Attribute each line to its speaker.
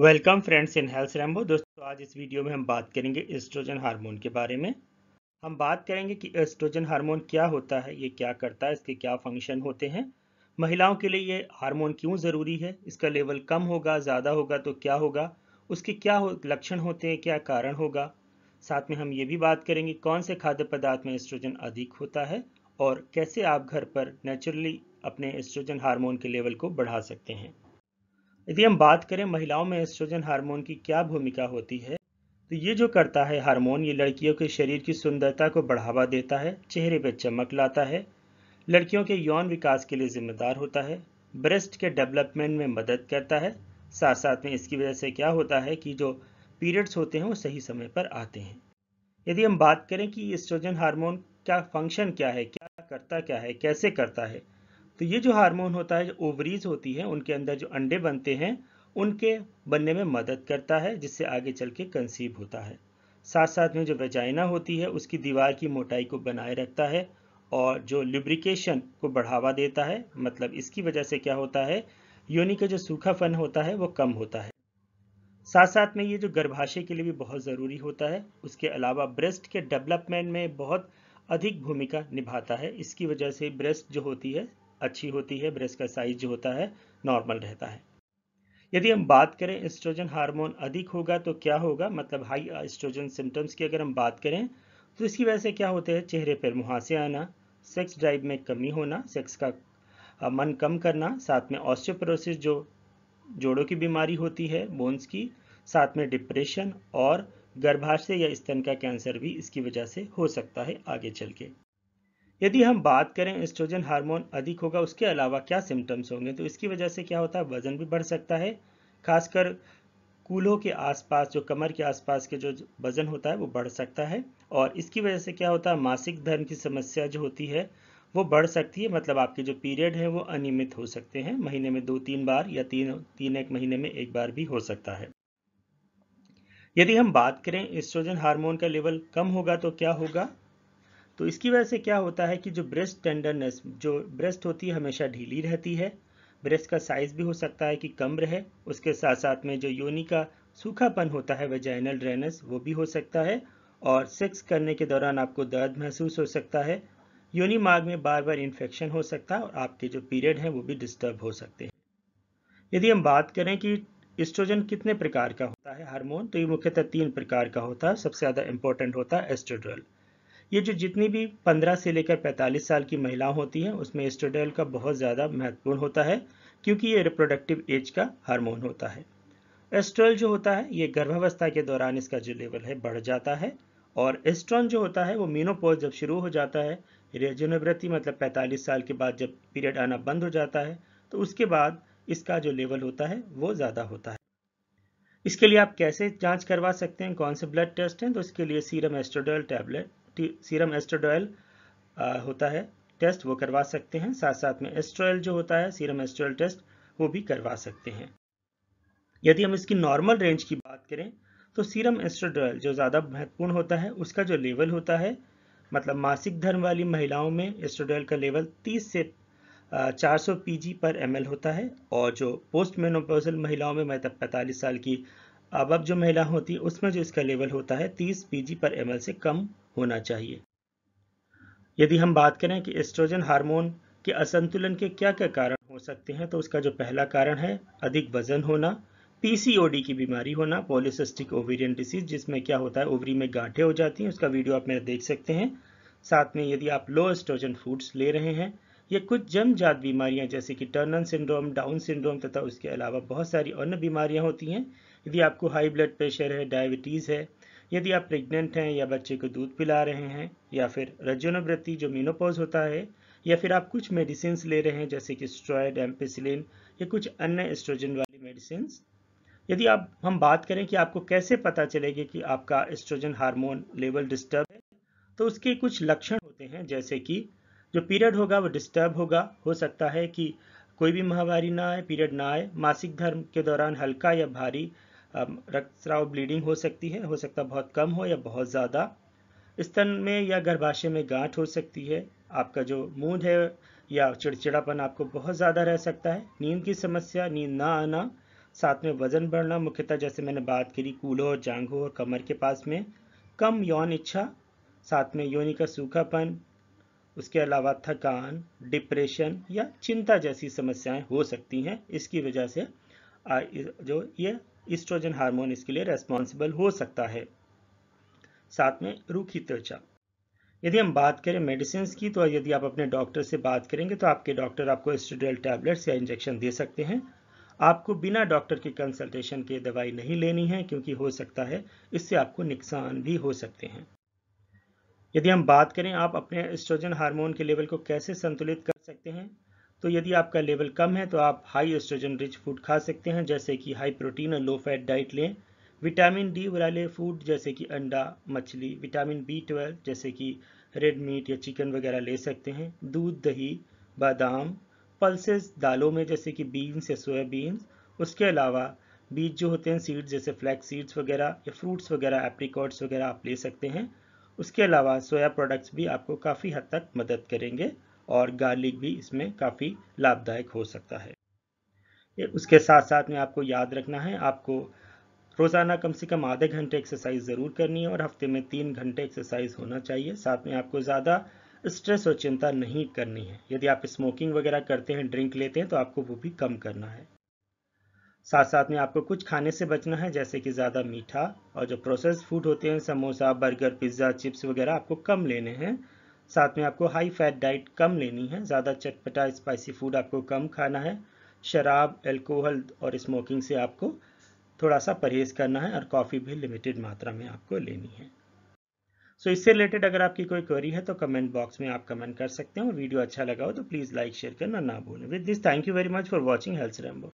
Speaker 1: welcome friends in Health Rambo दोस्तों आज इस वीडियो में हम बात करेंगे एस्ट्रोजन हार्मोन के बारे में हम बात करेंगे कि एस्ट्रोजन हार्मोन क्या होता है ये क्या करता है इसके क्या फंक्शन होते हैं महिलाओं के लिए ये हार्मोन क्यों ज़रूरी है इसका लेवल कम होगा ज़्यादा होगा तो क्या होगा उसके क्या हो, लक्षण होते हैं क्या कारण होगा साथ में हम ये भी बात करेंगे कौन से खाद्य पदार्थ में एस्ट्रोजन अधिक होता है और कैसे आप घर पर नेचुरली अपने एस्ट्रोजन हार्मोन के लेवल को बढ़ा सकते हैं यदि हम बात करें महिलाओं में एस्ट्रोजन हार्मोन की क्या भूमिका होती है तो ये जो करता है हार्मोन ये लड़कियों के शरीर की सुंदरता को बढ़ावा देता है चेहरे पर चमक लाता है लड़कियों के यौन विकास के लिए जिम्मेदार होता है ब्रेस्ट के डेवलपमेंट में मदद करता है साथ साथ में इसकी वजह से क्या होता है कि जो पीरियड्स होते हैं वो सही समय पर आते हैं यदि हम बात करें कि एस्ट्रोजन हार्मोन का फंक्शन क्या है क्या करता क्या है कैसे करता है तो ये जो हार्मोन होता है जो ओवरीज होती है उनके अंदर जो अंडे बनते हैं उनके बनने में मदद करता है जिससे आगे चल के कंसीव होता है साथ साथ में जो वेजाइना होती है उसकी दीवार की मोटाई को बनाए रखता है और जो लिब्रिकेशन को बढ़ावा देता है मतलब इसकी वजह से क्या होता है योनि का जो सूखापन होता है वो कम होता है साथ साथ में ये जो गर्भाशय के लिए भी बहुत ज़रूरी होता है उसके अलावा ब्रेस्ट के डेवलपमेंट में बहुत अधिक भूमिका निभाता है इसकी वजह से ब्रेस्ट जो होती है अच्छी होती है ब्रेस्ट का साइज जो होता है नॉर्मल रहता है यदि हम बात करें एस्ट्रोजन हार्मोन अधिक होगा तो क्या होगा मतलब हाई एस्ट्रोजन सिम्टम्स की अगर हम बात करें तो इसकी वजह से क्या होते हैं चेहरे पर मुहासे आना सेक्स ड्राइव में कमी होना सेक्स का uh, मन कम करना साथ में ऑस्टियोपोरोसिस जो जोड़ों की बीमारी होती है बोन्स की साथ में डिप्रेशन और गर्भाशय या स्तन का कैंसर भी इसकी वजह से हो सकता है आगे चल के यदि हम बात करें एस्ट्रोजन हार्मोन अधिक होगा उसके अलावा क्या सिम्टम्स होंगे तो इसकी वजह से क्या होता है वजन भी बढ़ सकता है खासकर कूल्हों के आसपास जो कमर के आसपास के जो वजन होता है वो बढ़ सकता है और इसकी वजह से क्या होता है मासिक धर्म की समस्या जो होती है वो बढ़ सकती है मतलब आपके जो पीरियड हैं वो अनियमित हो सकते हैं महीने में दो तीन बार या तीन तीन एक महीने में एक बार भी हो सकता है यदि हम बात करें एस्ट्रोजन हार्मोन का लेवल कम होगा तो क्या होगा तो इसकी वजह से क्या होता है कि जो ब्रेस्ट टेंडरनेस जो ब्रेस्ट होती है हमेशा ढीली रहती है ब्रेस्ट का साइज भी हो सकता है कि कम रहे उसके साथ साथ में जो योनि का सूखापन होता है वेजाइनल ड्रेनेस वो भी हो सकता है और सेक्स करने के दौरान आपको दर्द महसूस हो सकता है योनि मार्ग में बार बार इन्फेक्शन हो सकता है और आपके जो पीरियड हैं वो भी डिस्टर्ब हो सकते हैं यदि हम बात करें कि एस्ट्रोजन कितने प्रकार का होता है हार्मोन तो ये मुख्यतः तीन प्रकार का होता है सबसे ज़्यादा इंपॉर्टेंट होता है एस्ट्रोड्रल ये जो जितनी भी 15 से लेकर 45 साल की महिलाएं होती हैं उसमें एस्ट्रोडेल का बहुत ज़्यादा महत्वपूर्ण होता है क्योंकि ये रिप्रोडक्टिव एज का हार्मोन होता है एस्ट्रोल जो होता है ये गर्भावस्था के दौरान इसका जो लेवल है बढ़ जाता है और एस्ट्रॉन जो होता है वो मीनोपोज जब शुरू हो जाता है रेजनवृत्ति मतलब 45 साल के बाद जब पीरियड आना बंद हो जाता है तो उसके बाद इसका जो लेवल होता है वो ज़्यादा होता है इसके लिए आप कैसे जांच करवा सकते हैं कौन से ब्लड टेस्ट हैं तो इसके लिए serum estradiol tablet serum estradiol होता है टेस्ट वो करवा सकते हैं साथ साथ में एस्ट्रोयल जो होता है सीरम एस्ट्रोयल टेस्ट वो भी करवा सकते हैं यदि हम इसकी नॉर्मल रेंज की बात करें तो सीरम एस्ट्रोडॉयल जो ज़्यादा महत्वपूर्ण होता है उसका जो लेवल होता है मतलब मासिक धर्म वाली महिलाओं में एस्ट्रोडॉयल का लेवल 30 से 400 पीजी पर एमएल होता है और जो पोस्ट मेनोपोजल महिलाओं में मतलब 45 साल की अब अब जो महिला होती है उसमें जो इसका लेवल होता है 30 पीजी पर एमएल से कम होना चाहिए यदि हम बात करें कि एस्ट्रोजन हार्मोन के असंतुलन के क्या क्या कारण हो सकते हैं तो उसका जो पहला कारण है अधिक वजन होना पीसीओडी की बीमारी होना पोलिसिस्टिक ओवेरियन डिसीज जिसमें क्या होता है ओवरी में गांठें हो जाती हैं उसका वीडियो आप मेरा देख सकते हैं साथ में यदि आप लो एस्ट्रोजन फूड्स ले रहे हैं ये कुछ जात बीमारियां जैसे कि टर्नन सिंड्रोम डाउन सिंड्रोम तथा उसके अलावा बहुत सारी अन्य बीमारियां होती हैं यदि आपको हाई ब्लड प्रेशर है डायबिटीज़ है यदि आप प्रेग्नेंट हैं या बच्चे को दूध पिला रहे हैं या फिर रजोनोवृत्ति जो मीनोपोज होता है या फिर आप कुछ मेडिसिन ले रहे हैं जैसे कि स्ट्रॉयड एम्पेसिलिन या कुछ अन्य एस्ट्रोजन वाली मेडिसिन यदि आप हम बात करें कि आपको कैसे पता चलेगा कि आपका एस्ट्रोजन हार्मोन लेवल डिस्टर्ब है तो उसके कुछ लक्षण होते हैं जैसे कि जो पीरियड होगा वो डिस्टर्ब होगा हो सकता है कि कोई भी महावारी ना आए पीरियड ना आए मासिक धर्म के दौरान हल्का या भारी रक्तस्राव ब्लीडिंग हो सकती है हो सकता बहुत कम हो या बहुत ज़्यादा स्तन में या गर्भाशय में गांठ हो सकती है आपका जो मूड है या चिड़चिड़ापन आपको बहुत ज़्यादा रह सकता है नींद की समस्या नींद ना आना साथ में वजन बढ़ना मुख्यतः जैसे मैंने बात करी कूलों और जांघों और कमर के पास में कम यौन इच्छा साथ में योनि का सूखापन उसके अलावा थकान डिप्रेशन या चिंता जैसी समस्याएं हो सकती हैं इसकी वजह से जो ये ईस्ट्रोजन हार्मोन इसके लिए रेस्पॉन्सिबल हो सकता है साथ में रूखी त्वचा यदि हम बात करें मेडिसिन की तो यदि आप अपने डॉक्टर से बात करेंगे तो आपके डॉक्टर आपको एस्ट्रोडियल टैबलेट्स या इंजेक्शन दे सकते हैं आपको बिना डॉक्टर के कंसल्टेशन के दवाई नहीं लेनी है क्योंकि हो सकता है इससे आपको नुकसान भी हो सकते हैं यदि हम बात करें आप अपने एस्ट्रोजन हार्मोन के लेवल को कैसे संतुलित कर सकते हैं तो यदि आपका लेवल कम है तो आप हाई एस्ट्रोजन रिच फूड खा सकते हैं जैसे कि हाई प्रोटीन और लो फैट डाइट लें विटामिन डी वाले फूड जैसे कि अंडा मछली विटामिन बी ट्वेल्व जैसे कि रेड मीट या चिकन वगैरह ले सकते हैं दूध दही बादाम पल्सेस दालों में जैसे कि बीन्स या सोयाबीन्स उसके अलावा बीज जो होते हैं सीड्स जैसे फ्लैक्स सीड्स वगैरह या फ्रूट्स वगैरह एप्रीकॉट्स वगैरह आप ले सकते हैं उसके अलावा सोया प्रोडक्ट्स भी आपको काफ़ी हद तक मदद करेंगे और गार्लिक भी इसमें काफ़ी लाभदायक हो सकता है उसके साथ साथ में आपको याद रखना है आपको रोज़ाना कम से कम आधे घंटे एक्सरसाइज ज़रूर करनी है और हफ्ते में तीन घंटे एक्सरसाइज होना चाहिए साथ में आपको ज़्यादा स्ट्रेस और चिंता नहीं करनी है यदि आप स्मोकिंग वगैरह करते हैं ड्रिंक लेते हैं तो आपको वो भी कम करना है साथ साथ में आपको कुछ खाने से बचना है जैसे कि ज़्यादा मीठा और जो प्रोसेस्ड फूड होते हैं समोसा बर्गर पिज़्ज़ा चिप्स वगैरह आपको कम लेने हैं साथ में आपको हाई फैट डाइट कम लेनी है ज़्यादा चटपटा स्पाइसी फूड आपको कम खाना है शराब एल्कोहल और स्मोकिंग से आपको थोड़ा सा परहेज करना है और कॉफ़ी भी लिमिटेड मात्रा में आपको लेनी है सो so, इससे रिलेटेड अगर आपकी कोई क्वेरी है तो कमेंट बॉक्स में आप कमेंट कर सकते हैं और वीडियो अच्छा लगा हो तो प्लीज़ लाइक शेयर करना ना भूलें with this thank you very much for watching Health rainbow